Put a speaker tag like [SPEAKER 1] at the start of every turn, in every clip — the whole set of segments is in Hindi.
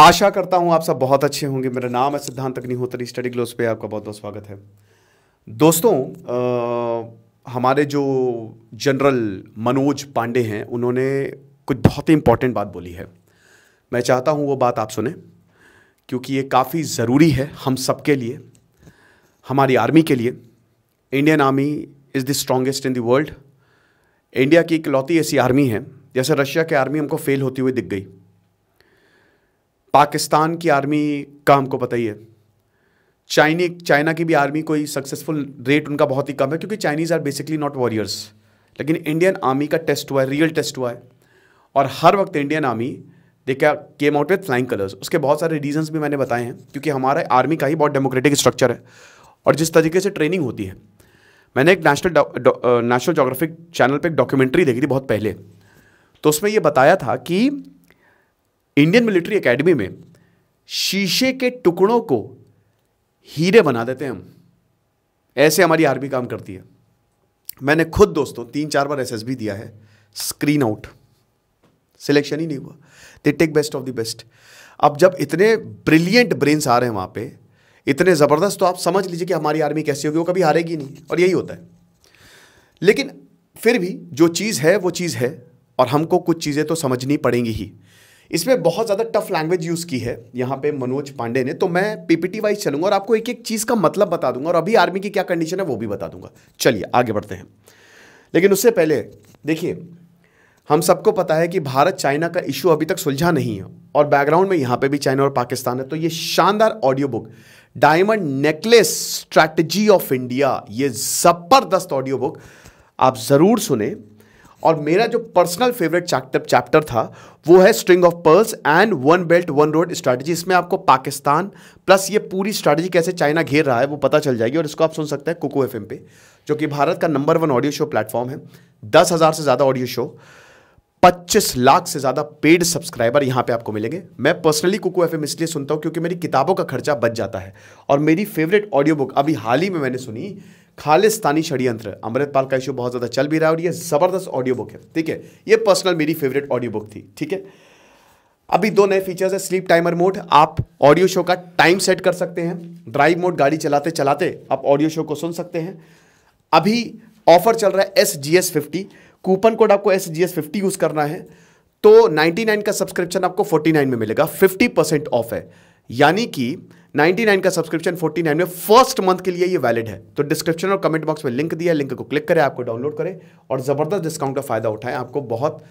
[SPEAKER 1] आशा करता हूँ आप सब बहुत अच्छे होंगे मेरा नाम है सिद्धांत अग्निहोत्री स्टडी ग्लोस पे आपका बहुत बहुत स्वागत है दोस्तों आ, हमारे जो जनरल मनोज पांडे हैं उन्होंने कुछ बहुत ही इम्पॉर्टेंट बात बोली है मैं चाहता हूँ वो बात आप सुने क्योंकि ये काफ़ी ज़रूरी है हम सब के लिए हमारी आर्मी के लिए Indian army is the strongest in the world India की इकलौती ऐसी आर्मी है जैसे रशिया की आर्मी हमको फेल होती हुई दिख गई पाकिस्तान की आर्मी का हमको पता ही है चाइनी चाइना की भी आर्मी कोई सक्सेसफुल रेट उनका बहुत ही कम है क्योंकि Chinese are basically not warriors लेकिन इंडियन आर्मी का टेस्ट हुआ है रियल टेस्ट हुआ है और हर वक्त इंडियन आर्मी देखा came out with flying colours उसके बहुत सारे रीजंस भी मैंने बताए हैं क्योंकि हमारा आर्मी का ही बहुत डेमोक्रेटिक स्ट्रक्चर है और जिस तरीके से ट्रेनिंग होती है मैंने एक नेशनल नेशनल जोग्राफिक चैनल पर एक डॉक्यूमेंट्री देखी थी बहुत पहले तो उसमें ये बताया था कि इंडियन मिलिट्री एकेडमी में शीशे के टुकड़ों को हीरे बना देते हैं हम ऐसे हमारी आर्मी काम करती है मैंने खुद दोस्तों तीन चार बार एसएसबी दिया है स्क्रीन आउट सिलेक्शन ही नहीं हुआ they take best of the best अब जब इतने ब्रिलियंट ब्रेन्स आ रहे हैं वहाँ पे इतने ज़बरदस्त तो आप समझ लीजिए कि हमारी आर्मी कैसी होगी वो कभी हारेगी नहीं और यही होता है लेकिन फिर भी जो चीज़ है वो चीज़ है और हमको कुछ चीज़ें तो समझनी पड़ेंगी ही इसमें बहुत ज़्यादा टफ लैंग्वेज यूज़ की है यहाँ पे मनोज पांडे ने तो मैं पीपीटी वाइज चलूंगा और आपको एक एक चीज़ का मतलब बता दूंगा और अभी आर्मी की क्या कंडीशन है वो भी बता दूंगा चलिए आगे बढ़ते हैं लेकिन उससे पहले देखिए हम सबको पता है कि भारत चाइना का इशू अभी तक सुलझा नहीं है और बैकग्राउंड में यहाँ पर भी चाइना और पाकिस्तान है तो ये शानदार audio book diamond necklace strategy of India ये ज़बरदस्त ऑडियो बुक आप ज़रूर सुने और मेरा जो पर्सनल फेवरेट चैप्टर चैप्टर था वो है string of pearls and one belt one road strategy इसमें आपको पाकिस्तान प्लस ये पूरी स्ट्रैटेजी कैसे चाइना घेर रहा है वो पता चल जाएगी और इसको आप सुन सकते हैं कुको एफ पे जो कि भारत का number one audio show platform है दस हज़ार से ज़्यादा ऑडियो शो 25 लाख से ज़्यादा पेड सब्सक्राइबर यहां पे आपको मिलेंगे मैं पर्सनली कुकू एफ इसलिए सुनता हूँ क्योंकि मेरी किताबों का खर्चा बच जाता है और मेरी फेवरेट ऑडियो बुक अभी हाल ही में मैंने सुनी खालिस्तानी षड्यंत्र अमृतपाल का इशू बहुत ज़्यादा चल भी रहा है और ये ज़बरदस्त ऑडियो बुक है ठीक है ये पर्सनल मेरी फेवरेट ऑडियो बुक थी ठीक है अभी दो नए फीचर्स है स्लीप टाइमर मोड आप ऑडियो शो का टाइम सेट कर सकते हैं ड्राइव मोड गाड़ी चलाते चलाते आप ऑडियो शो को सुन सकते हैं अभी ऑफर चल रहा है S G S fifty coupon code आपको S G S fifty use करना है तो 99 का सब्सक्रिप्शन आपको 49 में मिलेगा 50 परसेंट ऑफ है यानी कि 99 का सब्सक्रिप्शन 49 में फर्स्ट मंथ के लिए ये वैलिड है तो डिस्क्रिप्शन और कमेंट बॉक्स में लिंक दिया लिंक को क्लिक करें आपको डाउनलोड करें और ज़बरदस्त डिस्काउंट का फ़ायदा उठाएं आपको बहुत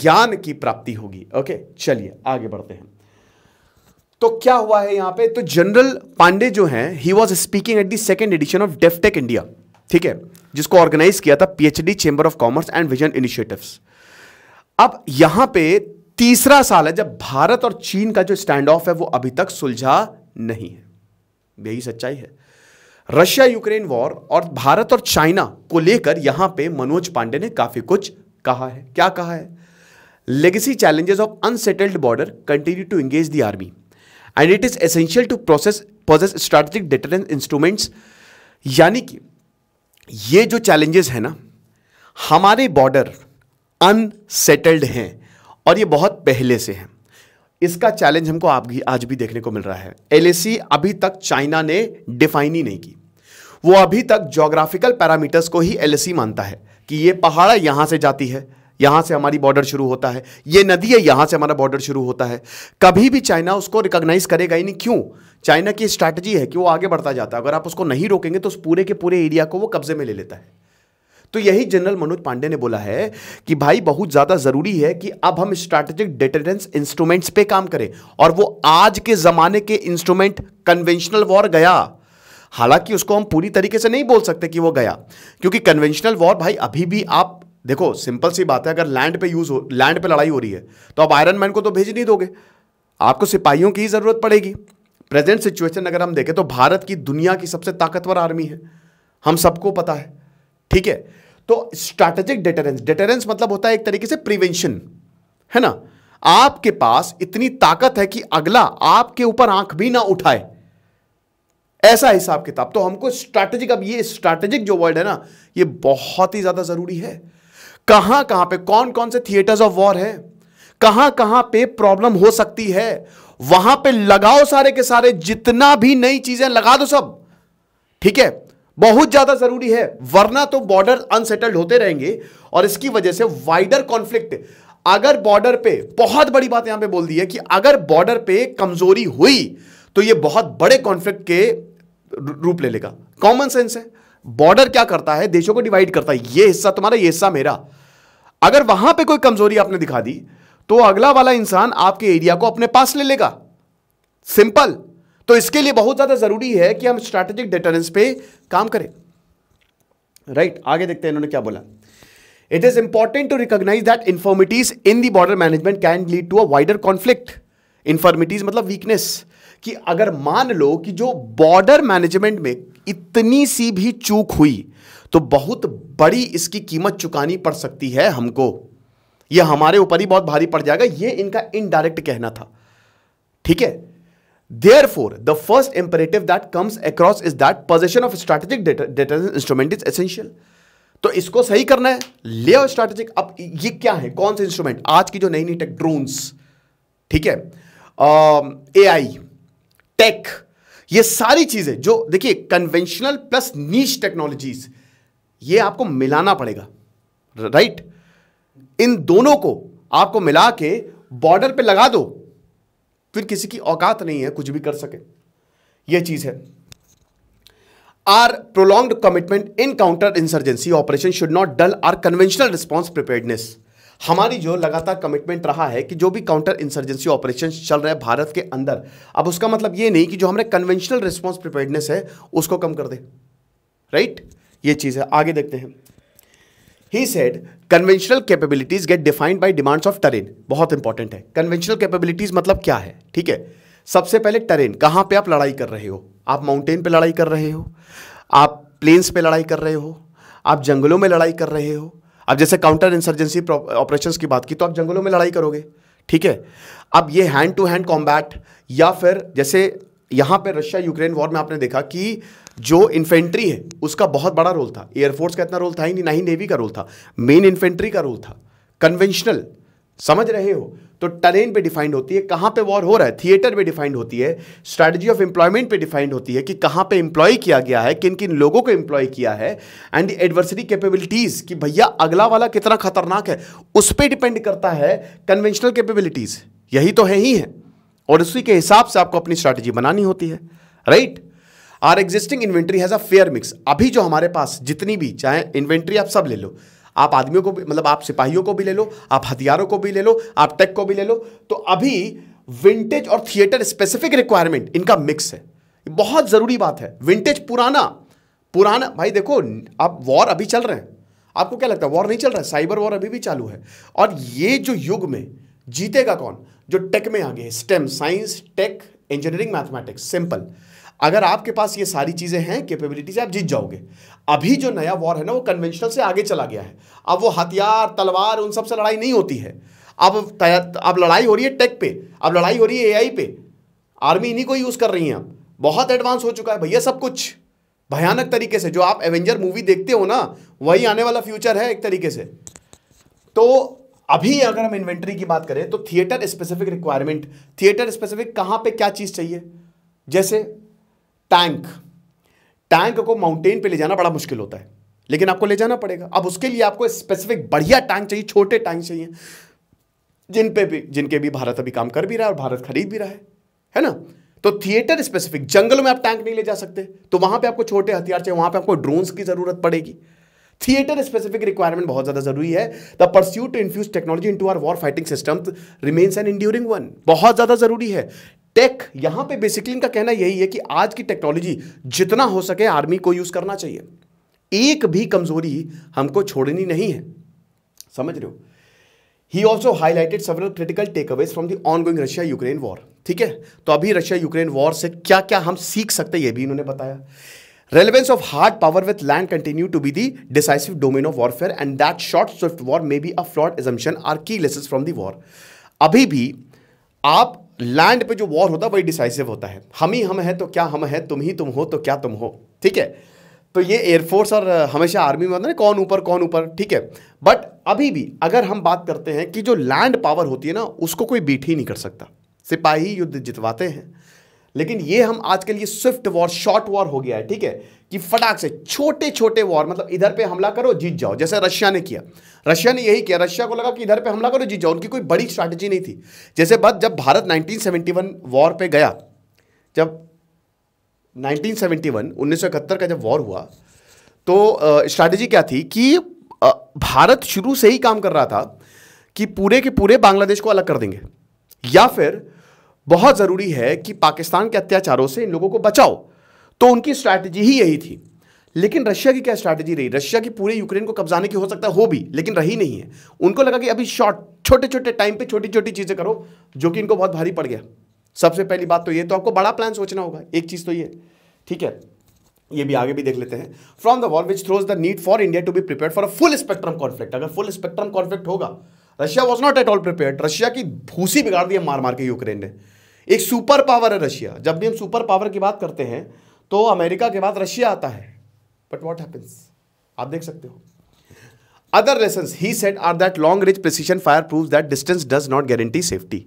[SPEAKER 1] ज्ञान की प्राप्ति होगी ओके चलिए आगे बढ़ते हैं तो क्या हुआ है यहां पे तो जनरल पांडे जो है he was speaking at the second edition of DefTech India ठीक है जिसको ऑर्गेनाइज किया था PHD chamber of commerce and vision initiatives अब यहां पे तीसरा साल है जब भारत और चीन का जो स्टैंड ऑफ है वो अभी तक सुलझा नहीं है यही सच्चाई है रशिया यूक्रेन वॉर और भारत और चाइना को लेकर यहां पे मनोज पांडे ने काफी कुछ कहा है क्या कहा है legacy challenges of unsettled border continue to engage the army and it is essential to process process strategic deterrence instruments यानी कि ये जो चैलेंजेस हैं ना हमारे बॉर्डर अनसेटल्ड हैं और ये बहुत पहले से हैं इसका चैलेंज हमको आप भी आज भी देखने को मिल रहा है एल अभी तक चाइना ने डिफाइन ही नहीं की वो अभी तक जोग्राफिकल पैरामीटर्स को ही एल मानता है कि ये पहाड़ यहाँ से जाती है यहां से हमारी बॉर्डर शुरू होता है ये नदी है यहां से हमारा बॉर्डर शुरू होता है कभी भी चाइना उसको रिकॉग्नाइज करेगा ही नहीं क्यों चाइना की स्ट्रैटेजी है कि वो आगे बढ़ता जाता है अगर आप उसको नहीं रोकेंगे तो उस पूरे के पूरे एरिया को वो कब्जे में ले लेता है तो यही जनरल मनोज पांडे ने बोला है कि भाई बहुत ज़्यादा ज़रूरी है कि अब हम स्ट्रैटेजिक डिटेडेंस इंस्ट्रूमेंट्स पे काम करें और वो आज के ज़माने के इंस्ट्रूमेंट कन्वेंशनल वॉर गया हालांकि उसको हम पूरी तरीके से नहीं बोल सकते कि वो गया क्योंकि कन्वेंशनल वॉर भाई अभी भी आप देखो सिंपल सी बात है अगर लैंड पे यूज़ हो लैंड पे लड़ाई हो रही है तो आप आयरन मैन को तो भेज नहीं दोगे आपको सिपाहियों की ही ज़रूरत पड़ेगी प्रेजेंट सिचुएशन अगर हम देखें तो भारत की दुनिया की सबसे ताकतवर आर्मी है हम सबको पता है ठीक है तो स्ट्रैटेजिक डेटरेंस डेटरेंस मतलब होता है एक तरीके से प्रिवेंशन है ना आपके पास इतनी ताकत है कि अगला आपके ऊपर आंख भी ना उठाए ऐसा हिसाब किताब तो हमको स्ट्रैटेजिक अब ये स्ट्रैटेजिक जो वर्ड है ना ये बहुत ही ज़्यादा ज़रूरी है कहां कहां पे कौन कौन से थिएटर्स ऑफ वॉर है कहां कहां पे प्रॉब्लम हो सकती है वहां पे लगाओ सारे के सारे जितना भी नई चीजें लगा दो सब ठीक है बहुत ज्यादा जरूरी है वरना तो बॉर्डर अनसेटल्ड होते रहेंगे और इसकी वजह से वाइडर कॉन्फ्लिक्ट अगर बॉर्डर पे बहुत बड़ी बात यहां पे बोल दी है कि अगर बॉर्डर पे कमजोरी हुई तो ये बहुत बड़े कॉन्फ्लिक्ट के रूप ले लेगा कॉमन सेंस है बॉर्डर क्या करता है देशों को डिवाइड करता है ये हिस्सा तुम्हारा ये हिस्सा मेरा अगर वहां पे कोई कमजोरी आपने दिखा दी तो अगला वाला इंसान आपके एरिया को अपने पास ले लेगा सिंपल तो इसके लिए बहुत ज्यादा जरूरी है कि हम स्ट्रैटेजिक डिटरेंस पे काम करें राइट right, आगे देखते हैं इन्होंने क्या बोला it is important to recognise that infirmities in the border management can lead to a wider conflict infirmities मतलब वीकनेस कि अगर मान लो कि जो बॉर्डर मैनेजमेंट में इतनी सी भी चूक हुई तो बहुत बड़ी इसकी कीमत चुकानी पड़ सकती है हमको यह हमारे ऊपर ही बहुत भारी पड़ जाएगा यह इनका इनडायरेक्ट कहना था ठीक है therefore the first imperative that comes across is that possession of strategic data instrument is essential तो इसको सही करना है ले और स्ट्रैटेजिक अब ये क्या है कौन से इंस्ट्रूमेंट आज की जो नई नई टेक ड्रोन्स ठीक है ए आई टेक ये सारी चीजें जो देखिए कन्वेंशनल प्लस नीच टेक्नोलॉजीज ये आपको मिलाना पड़ेगा राइट इन दोनों को आपको मिला के बॉर्डर पे लगा दो फिर किसी की औकात नहीं है कुछ भी कर सके यह चीज है our prolonged commitment in counter insurgency operation should not dull our conventional response preparedness हमारी जो लगातार कमिटमेंट रहा है कि जो भी काउंटर इंसर्जेंसी ऑपरेशन चल रहे हैं भारत के अंदर अब उसका मतलब ये नहीं कि जो हमारे कन्वेंशनल रिस्पॉन्स प्रिपेयर्डनेस है उसको कम कर दे राइट right? ये चीज़ है आगे देखते हैं he said conventional capabilities get defined by demands of terrain बहुत इंपॉर्टेंट है कन्वेंशनल कैपेबिलिटीज मतलब क्या है ठीक है सबसे पहले टरेन कहाँ पे आप लड़ाई कर रहे हो आप माउंटेन पे लड़ाई कर रहे हो आप प्लेन्स पे लड़ाई कर रहे हो आप जंगलों में लड़ाई कर रहे हो अब जैसे काउंटर इंसर्जेंसी ऑपरेशंस की बात की तो आप जंगलों में लड़ाई करोगे ठीक है अब ये हैंड टू हैंड कॉम्बैट या फिर जैसे यहां पे रशिया यूक्रेन वॉर में आपने देखा कि जो इन्फेंट्री है उसका बहुत बड़ा रोल था एयरफोर्स का इतना रोल था ही नहीं ना ही नेवी का रोल था मेन इन्फेंट्री का रोल था कन्वेंशनल समझ रहे हो तो टेरेन पे डिफाइंड होती है कहां पे वॉर हो रहा है थिएटर पे डिफाइंड होती है स्ट्रेटजी ऑफ एम्प्लॉयमेंट पे डिफाइंड होती है कि कहाँ पे एम्प्लॉय किया गया है किन किन लोगों को एम्प्लॉय किया है एंड एडवर्सरी कैपेबिलिटीज़ कि भैया अगला वाला कितना खतरनाक है उस पर डिपेंड करता है कन्वेंशनल कैपेबिलिटीज़ यही तो है ही है और उसी के हिसाब से आपको अपनी स्ट्रैटेजी बनानी होती है right our existing inventory has a fair mix अभी जो हमारे पास जितनी भी चाहे इन्वेंट्री आप सब ले लो आप आदमियों को मतलब आप सिपाहियों को भी ले लो आप हथियारों को भी ले लो आप टेक को भी ले लो तो अभी विंटेज और थिएटर स्पेसिफिक रिक्वायरमेंट इनका मिक्स है बहुत ज़रूरी बात है विंटेज पुराना पुराना भाई देखो आप वॉर अभी चल रहे हैं आपको क्या लगता है वॉर नहीं चल रहा है साइबर वॉर अभी भी चालू है और ये जो युग में जीतेगा कौन जो टेक में आगे है STEM science tech engineering mathematics simple अगर आपके पास ये सारी चीज़ें हैं कैपेबिलिटीज आप जीत जाओगे अभी जो नया वॉर है ना वो कन्वेंशनल से आगे चला गया है अब वो हथियार तलवार उन सब से लड़ाई नहीं होती है अब अब लड़ाई हो रही है टेक पे अब लड़ाई हो रही है एआई पे आर्मी इन्हीं को यूज़ कर रही है अब बहुत एडवांस हो चुका है भैया सब कुछ भयानक तरीके से जो आप एवेंजर मूवी देखते हो ना वही आने वाला फ्यूचर है एक तरीके से तो अभी अगर हम इन्वेंट्री की बात करें तो theatre specific requirement theatre specific कहां पे क्या चीज़ चाहिए जैसे टैंक टैंक को माउंटेन पे ले जाना बड़ा मुश्किल होता है लेकिन आपको ले जाना पड़ेगा अब उसके लिए आपको स्पेसिफिक बढ़िया टैंक चाहिए छोटे टैंक चाहिए जिन पे भी जिनके भी भारत अभी काम कर भी रहा है और भारत खरीद भी रहा है है ना तो थिएटर स्पेसिफिक जंगल में आप टैंक नहीं ले जा सकते तो वहां पे आपको छोटे हथियार चाहिए वहां पे आपको ड्रोन्स की जरूरत पड़ेगी थिएटर स्पेसिफिक रिक्वायरमेंट बहुत ज्यादा जरूरी है the pursue to infuse technology into our war fighting system remains an enduring one बहुत ज्यादा जरूरी है टेक यहां पे बेसिकली इनका कहना यही है कि आज की टेक्नोलॉजी जितना हो सके आर्मी को यूज करना चाहिए एक भी कमजोरी हमको छोड़नी नहीं है समझ रहे हो he also highlighted several critical takeaways from the going Russia Ukraine war ठीक है तो अभी रशिया यूक्रेन वॉर से क्या क्या हम सीख सकते हैं यह भी इन्होंने बताया Relevance of hard power with land continue to be the decisive domain of warfare and that short swift war may be a flawed assumption are key lessons from the war. अभी भी आप लैंड पे जो वॉर होता है वही डिसाइसिव होता है हम ही हम हैं तो क्या हम हैं तुम ही तुम हो तो क्या तुम हो ठीक है तो ये एयरफोर्स और हमेशा आर्मी में होता है कौन ऊपर कौन ऊपर ठीक है बट अभी भी अगर हम बात करते हैं कि जो लैंड पावर होती है ना उसको कोई बीट ही नहीं कर सकता सिपाही युद्ध जितवाते हैं लेकिन ये हम आज के लिए स्विफ्ट वॉर शॉर्ट वॉर हो गया है ठीक है कि फटाक से छोटे छोटे वॉर मतलब इधर पे हमला करो जीत जाओ जैसे रशिया ने किया रशिया ने यही किया रशिया को लगा कि इधर पे हमला करो जीत जाओ उनकी कोई बड़ी स्ट्रैटेजी नहीं थी जैसे बस जब भारत 1971 वॉर पे गया जब 1971 1971 का जब वॉर हुआ तो स्ट्रैटेजी क्या थी कि आ, भारत शुरू से ही काम कर रहा था कि पूरे के पूरे बांग्लादेश को अलग कर देंगे या फिर बहुत ज़रूरी है कि पाकिस्तान के अत्याचारों से इन लोगों को बचाओ तो उनकी स्ट्रैटेजी ही यही थी लेकिन रशिया की क्या स्ट्रैटेजी रही रशिया की पूरे यूक्रेन को कब्जाने की हो सकता हो भी लेकिन रही नहीं है उनको लगा कि अभी शॉर्ट छोटे छोटे टाइम पे छोटी छोटी चीज़ें करो जो कि इनको बहुत भारी पड़ गया सबसे पहली बात तो ये तो आपको बड़ा प्लान सोचना होगा एक चीज़ तो ये ठीक है ये भी आगे भी देख लेते हैं from the war which throws the need for India to be prepare for a full spectrum conflict अगर फुल स्पेक्ट्रम कॉन्फ्लिक्ट होगा Russia was not at all prepare Russia की भूसी बिगाड़ दी है मार मार के यूक्रेन ने एक सुपर पावर है रशिया जब भी हम सुपर पावर की बात करते हैं तो अमेरिका के बाद रशिया आता है बट वॉट हैपन्स आप देख सकते हो other lesson he said are that long range precision fire prove that distance does not guarantee safety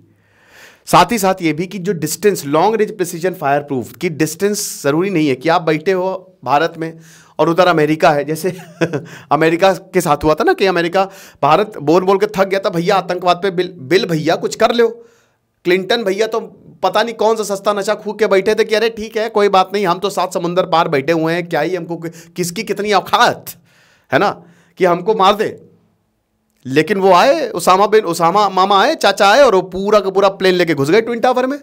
[SPEAKER 1] साथ ही साथ ये भी कि जो distance long range precision fire proof कि डिस्टेंस ज़रूरी नहीं है कि आप बैठे हो भारत में और उधर अमेरिका है जैसे अमेरिका के साथ हुआ था ना कि अमेरिका भारत बोल बोल के थक गया था भैया आतंकवाद पे बिल बिल भैया कुछ कर लो क्लिंटन भैया तो पता नहीं कौन सा सस्ता नशा खूक के बैठे थे कि अरे ठीक है कोई बात नहीं हम तो सात समुंदर पार बैठे हुए हैं क्या ही हमको किसकी कितनी औकात है ना कि हमको मार दे लेकिन वो आए उसामा बिन उसामा मामा आए चाचा आए और वो पूरा का पूरा प्लेन लेके घुस गए ट्विन टावर में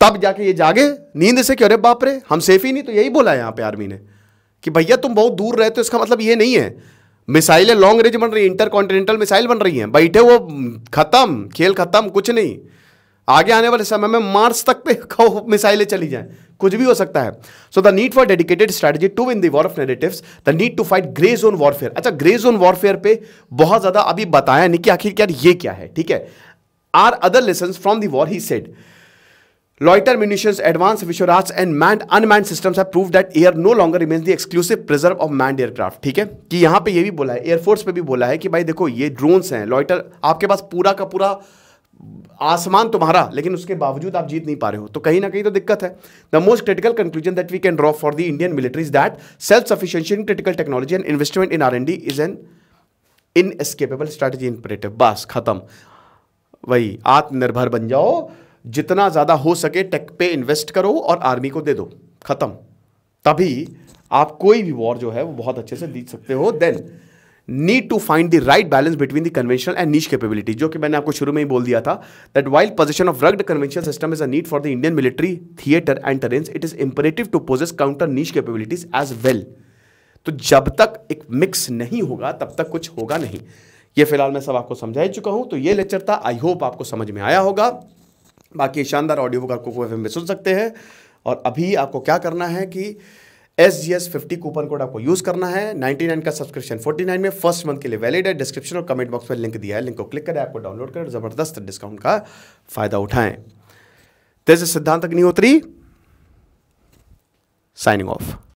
[SPEAKER 1] तब जाके ये जागे नींद से कि अरे बाप रे हम सेफ ही नहीं तो यही बोला है पर पे आर्मी ने कि भैया तुम बहुत दूर रहते हो इसका मतलब ये नहीं है मिसाइलें लॉन्ग रेंज बन रही है इंटर कॉन्टिनेंटल मिसाइल बन रही हैं बैठे वो खत्म खेल खत्म कुछ नहीं आगे आने वाले समय में मार्च तक पे मिसाइलें चली जाएं कुछ भी हो सकता है so the need for dedicated strategy to win the war of narratives the need to fight grey zone warfare अच्छा ग्रे जोन वॉरफेयर पे बहुत ज्यादा अभी बताया नहीं कि आखिरकार ये क्या है ठीक है are other lesson from the war he said Loiter munitions, advanced Vishwarats, and manned unmanned systems have proved that air no longer remains the exclusive preserve of manned aircraft. ठीक है कि यहाँ पे ये भी बोला है एयरफोर्स पे भी बोला है कि भाई देखो ये ड्रोन्स हैं लॉइटर आपके पास पूरा का पूरा आसमान तुम्हारा लेकिन उसके बावजूद आप जीत नहीं पा रहे हो तो कहीं ना कहीं तो दिक्कत है the most critical conclusion that we can draw for the Indian military is that self sufficiency in critical technology and investment in R and D is an inescapable strategy imperative बस खत्म वही आत्मनिर्भर बन जाओ जितना ज़्यादा हो सके टेक पे इन्वेस्ट करो और आर्मी को दे दो ख़त्म तभी आप कोई भी वॉर जो है वो बहुत अच्छे से जीत सकते हो then need to find the right balance between the conventional and niche capability जो कि मैंने आपको शुरू में ही बोल दिया था that wild position of rugged conventional system is a need for the Indian military theatre and terrains it is imperative to possess counter niche capabilities as well तो जब तक एक मिक्स नहीं होगा तब तक कुछ होगा नहीं ये फिलहाल मैं सब आपको समझा ही चुका हूं तो ये लेक्चर था आई होप आपको समझ में आया होगा बाकी शानदार ऑडियो बुक आप कोको एफ में सुन सकते हैं और अभी आपको क्या करना है कि S G S fifty coupon code आपको यूज़ करना है 99 का सब्सक्रिप्शन 49 में फर्स्ट मंथ के लिए वैलिड है डिस्क्रिप्शन और कमेंट बॉक्स में लिंक दिया है लिंक को क्लिक करें आपको डाउनलोड करें ज़बरदस्त डिस्काउंट का फ़ायदा उठाएं तेज तो सिद्धांत अग्निहोत्री साइनिंग ऑफ